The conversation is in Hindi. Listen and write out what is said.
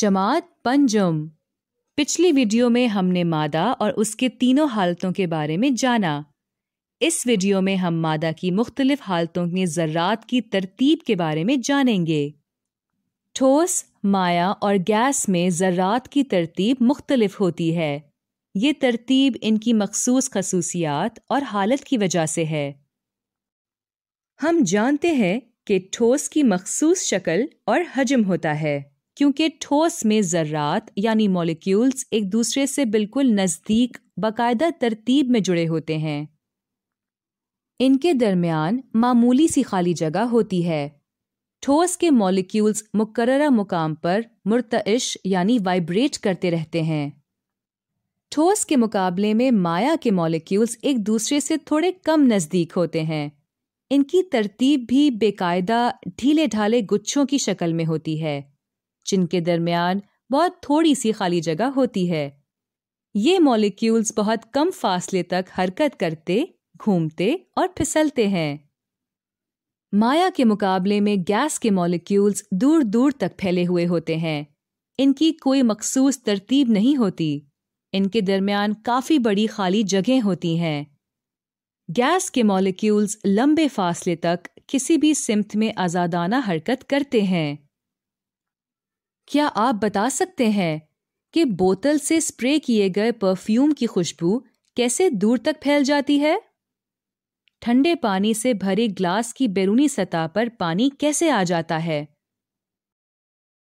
जमात पंजुम पिछली वीडियो में हमने मादा और उसके तीनों हालतों के बारे में जाना इस वीडियो में हम मादा की मुख्तलिफ हालतों में ज़र्रात की तरतीब के बारे में जानेंगे ठोस माया और गैस में ज़र्रात की तरतीब मुख्तलिफ होती है ये तरतीब इनकी मखसूस खसूसियात और हालत की वजह से है हम जानते हैं कि ठोस की मखसूस शक्ल और हजम होता है क्योंकि ठोस में ज़र्रात यानी मॉलिक्यूल्स एक दूसरे से बिल्कुल नज़दीक बाकायदा तरतीब में जुड़े होते हैं इनके दरमियान मामूली सी खाली जगह होती है ठोस के मॉलिक्यूल्स मुकर मुकाम पर मुर्तश यानी वाइब्रेट करते रहते हैं ठोस के मुकाबले में माया के मॉलिक्यूल्स एक दूसरे से थोड़े कम नज़दीक होते हैं इनकी तरतीब भी बेकायदा ढीले ढाले गुच्छों की शक्ल में होती है जिनके दरमियान बहुत थोड़ी सी खाली जगह होती है ये मॉलिक्यूल्स बहुत कम फासले तक हरकत करते घूमते और फिसलते हैं माया के मुकाबले में गैस के मॉलिक्यूल्स दूर दूर तक फैले हुए होते हैं इनकी कोई मखसूस तरतीब नहीं होती इनके दरमियान काफ़ी बड़ी खाली जगह होती हैं गैस के मॉलिक्यूल्स लंबे फासले तक किसी भी सिमत में आज़ादाना हरकत करते हैं क्या आप बता सकते हैं कि बोतल से स्प्रे किए गए परफ्यूम की खुशबू कैसे दूर तक फैल जाती है ठंडे पानी से भरे ग्लास की बैरूनी सतह पर पानी कैसे आ जाता है